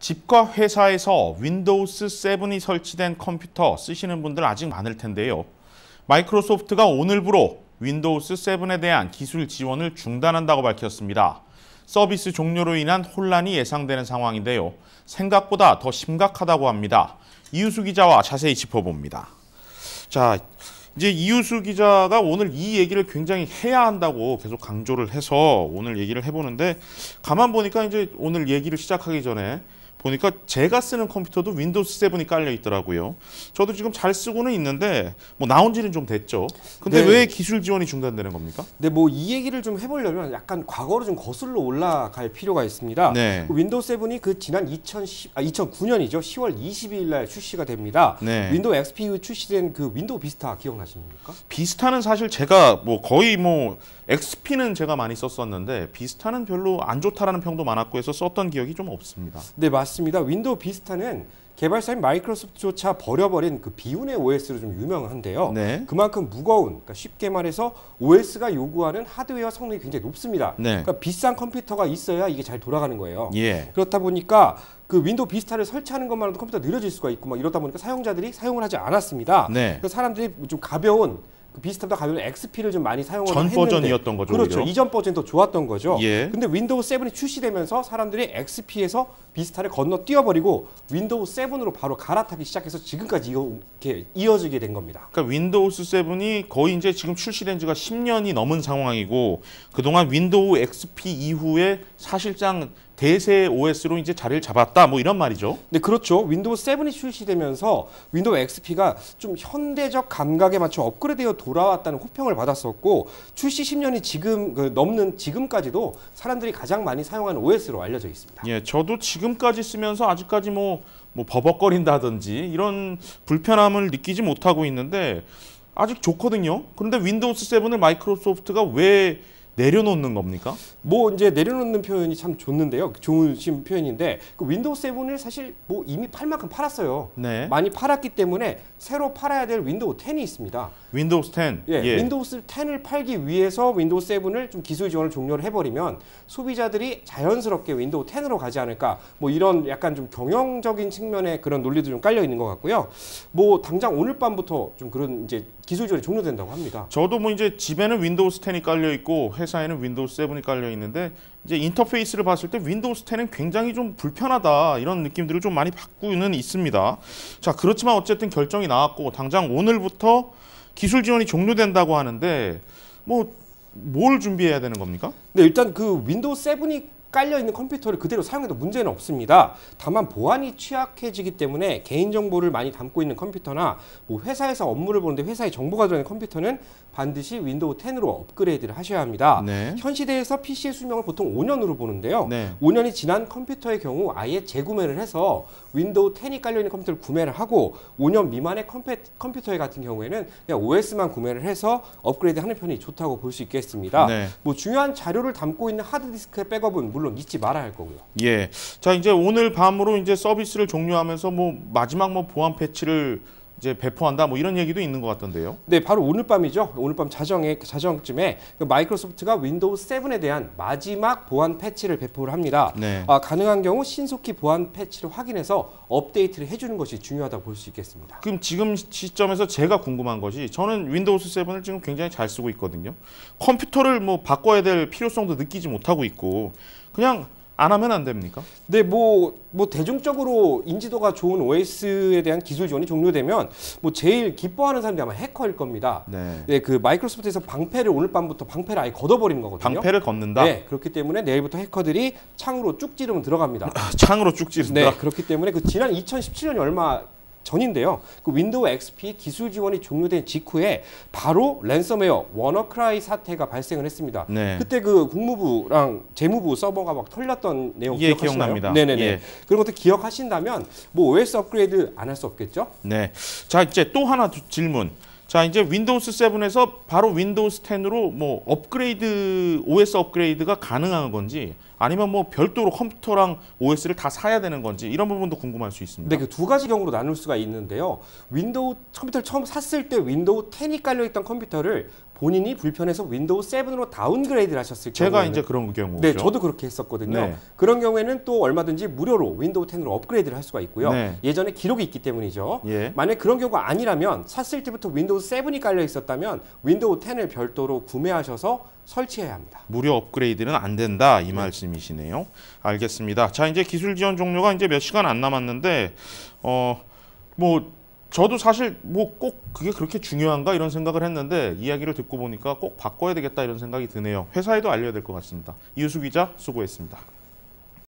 집과 회사에서 윈도우스 7이 설치된 컴퓨터 쓰시는 분들 아직 많을 텐데요. 마이크로소프트가 오늘부로 윈도우스 7에 대한 기술 지원을 중단한다고 밝혔습니다. 서비스 종료로 인한 혼란이 예상되는 상황인데요. 생각보다 더 심각하다고 합니다. 이유수 기자와 자세히 짚어봅니다. 자, 이제 이유수 기자가 오늘 이 얘기를 굉장히 해야 한다고 계속 강조를 해서 오늘 얘기를 해보는데 가만 보니까 이제 오늘 얘기를 시작하기 전에 보니까 제가 쓰는 컴퓨터도 윈도우스 7이 깔려 있더라고요. 저도 지금 잘 쓰고는 있는데 뭐 나온 지는 좀 됐죠. 근데 네. 왜 기술 지원이 중단되는 겁니까? 네, 뭐 이 얘기를 좀 해보려면 약간 과거로 좀 거슬러 올라갈 필요가 있습니다. 네. 윈도우스 그 7이 그 지난 2010, 아, 2009년이죠. 10월 22일 날 출시가 됩니다. 네. 윈도우 XP 후 출시된 그 윈도우 비스타 기억나십니까? 비스타는 사실 제가 뭐 거의 뭐 XP는 제가 많이 썼었는데 비스타는 별로 안 좋다라는 평도 많았고 해서 썼던 기억이 좀 없습니다. 네, 맞습니다. 맞습니다. 윈도우 비스타는 개발사인 마이크로소프트조차 버려버린 그 비운의 OS로 좀 유명한데요. 네. 그만큼 무거운, 그러니까 쉽게 말해서 OS가 요구하는 하드웨어 성능이 굉장히 높습니다. 네. 그러니까 비싼 컴퓨터가 있어야 이게 잘 돌아가는 거예요. 예. 그렇다 보니까 그 윈도우 비스타를 설치하는 것만으로도 컴퓨터 느려질 수가 있고 막 이러다 보니까 사용자들이 사용을 하지 않았습니다. 네. 그래서 사람들이 좀 가벼운 그비슷타보다 가벼운 XP를 좀 많이 사용을 전 했는데 버전이었던 거죠. 그렇죠. 오히려? 이전 버전이 더 좋았던 거죠. 예. 근데 윈도우 7이 출시되면서 사람들이 XP에서 비스타를 건너 뛰어버리고 윈도우 7으로 바로 갈아타기 시작해서 지금까지 이렇게 이어지게 된 겁니다. 그러니까 윈도우 7이 거의 이제 지금 출시된 지가 10년이 넘은 상황이고 그동안 윈도우 XP 이후에 사실상 대세 OS로 이제 자리를 잡았다 뭐 이런 말이죠. 네, 그렇죠. 윈도우 7이 출시되면서 윈도우 XP가 좀 현대적 감각에 맞춰 업그레이드되어 돌아왔다는 호평을 받았었고 출시 10년이 지금 그 넘는 지금까지도 사람들이 가장 많이 사용하는 OS로 알려져 있습니다. 예, 저도 지금까지 쓰면서 아직까지 뭐뭐 뭐 버벅거린다든지 이런 불편함을 느끼지 못하고 있는데 아직 좋거든요. 그런데 윈도우 7을 마이크로소프트가 왜 내려놓는 겁니까? 뭐 이제 내려놓는 표현이 참 좋는데요. 좋은 표현인데 그 윈도우 7을 사실 뭐 이미 팔 만큼 팔았어요. 네. 많이 팔았기 때문에 새로 팔아야 될 윈도우 10이 있습니다. 윈도우 10. 예, 예. 윈도우 10을 팔기 위해서 윈도우 7을 좀 기술 지원을 종료를 해버리면 소비자들이 자연스럽게 윈도우 10으로 가지 않을까. 뭐 이런 약간 좀 경영적인 측면의 그런 논리도 좀 깔려 있는 것 같고요. 뭐 당장 오늘 밤부터 좀 그런 이제 기술전이 종료된다고 합니다. 저도 뭐 이제 집에는 윈도우 10이 깔려 있고 회사에는 윈도우 7이 깔려 있는데 이제 인터페이스를 봤을 때윈도우 10은 굉장히 좀 불편하다 이런 느낌들을 좀 많이 받고는 있습니다. 자 그렇지만 어쨌든 결정이 나왔고 당장 오늘부터 기술 지원이 종료된다고 하는데 뭐 뭘 준비해야 되는 겁니까? 네 일단 그 윈도우 7이 깔려있는 컴퓨터를 그대로 사용해도 문제는 없습니다. 다만 보안이 취약해지기 때문에 개인정보를 많이 담고 있는 컴퓨터나 뭐 회사에서 업무를 보는데 회사에 정보가 들어있는 컴퓨터는 반드시 윈도우 10으로 업그레이드를 하셔야 합니다. 네. 현 시대에서 PC의 수명을 보통 5년으로 보는데요. 네. 5년이 지난 컴퓨터의 경우 아예 재구매를 해서 윈도우 10이 깔려있는 컴퓨터를 구매를 하고 5년 미만의 컴퓨터 같은 경우에는 그냥 OS만 구매를 해서 업그레이드하는 편이 좋다고 볼 수 있겠습니다. 네. 뭐 중요한 자료를 담고 있는 하드디스크의 백업은 물론 잊지 말아야 할 거고요. 예. 자, 이제 오늘 밤으로 이제 서비스를 종료하면서 뭐 마지막 뭐 보안 패치를 이제 배포한다 뭐 이런 얘기도 있는 것 같던데요. 네, 바로 오늘 밤이죠. 오늘 밤 자정에 자정쯤에 그 마이크로소프트가 윈도우 7에 대한 마지막 보안 패치를 배포를 합니다. 네. 아, 가능한 경우 신속히 보안 패치를 확인해서 업데이트를 해주는 것이 중요하다고 볼 수 있겠습니다. 그럼 지금 시점에서 제가 궁금한 것이 저는 윈도우 7을 지금 굉장히 잘 쓰고 있거든요. 컴퓨터를 뭐 바꿔야 될 필요성도 느끼지 못하고 있고 그냥 안 하면 안 됩니까? 네, 뭐, 뭐 대중적으로 인지도가 좋은 OS에 대한 기술 지원이 종료되면 뭐 제일 기뻐하는 사람들이 아마 해커일 겁니다. 네. 네, 그 마이크로소프트에서 방패를 오늘 밤부터 방패를 아예 걷어버리는 거거든요. 방패를 걷는다? 네, 그렇기 때문에 내일부터 해커들이 창으로 쭉 찌르면 들어갑니다. 아, 창으로 쭉 찌른다? 네, 그렇기 때문에 그 지난 2017년이 얼마 전인데요. 그 윈도우 XP 기술 지원이 종료된 직후에 바로 랜섬웨어 워너크라이 사태가 발생을 했습니다. 네. 그때 그 국무부랑 재무부 서버가 막 털렸던 내용 예, 기억하시나요? 네네네. 예. 그런 것도 기억하신다면 뭐 OS 업그레이드 안 할 수 없겠죠? 네. 자 이제 또 하나 질문. 자 이제 윈도우스 7에서 바로 윈도우스 10으로 뭐 업그레이드 OS 업그레이드가 가능한 건지 아니면 뭐 별도로 컴퓨터랑 OS를 다 사야 되는 건지 이런 부분도 궁금할 수 있습니다. 네, 그두 가지 경우로 나눌 수가 있는데요. 윈도우 컴퓨터를 처음 샀을 때 윈도우 10이 깔려있던 컴퓨터를 본인이 불편해서 윈도우 7으로 다운그레이드를 하셨을 경우에는 이제 그런 경우 네, 저도 그렇게 했었거든요. 네. 그런 경우에는 또 얼마든지 무료로 윈도우 10으로 업그레이드를 할 수가 있고요. 네. 예전에 기록이 있기 때문이죠. 예. 만약 그런 경우가 아니라면 샀을 때부터 윈도우 7이 깔려 있었다면 윈도우 10을 별도로 구매하셔서 설치해야 합니다. 무료 업그레이드는 안 된다 이 네. 말씀이시네요. 알겠습니다. 자, 이제 기술 지원 종료가 이제 몇 시간 안 남았는데 어뭐 저도 사실 뭐 꼭 그게 그렇게 중요한가 이런 생각을 했는데 이야기를 듣고 보니까 꼭 바꿔야 되겠다 이런 생각이 드네요. 회사에도 알려야 될 것 같습니다. 이우수 기자 수고했습니다.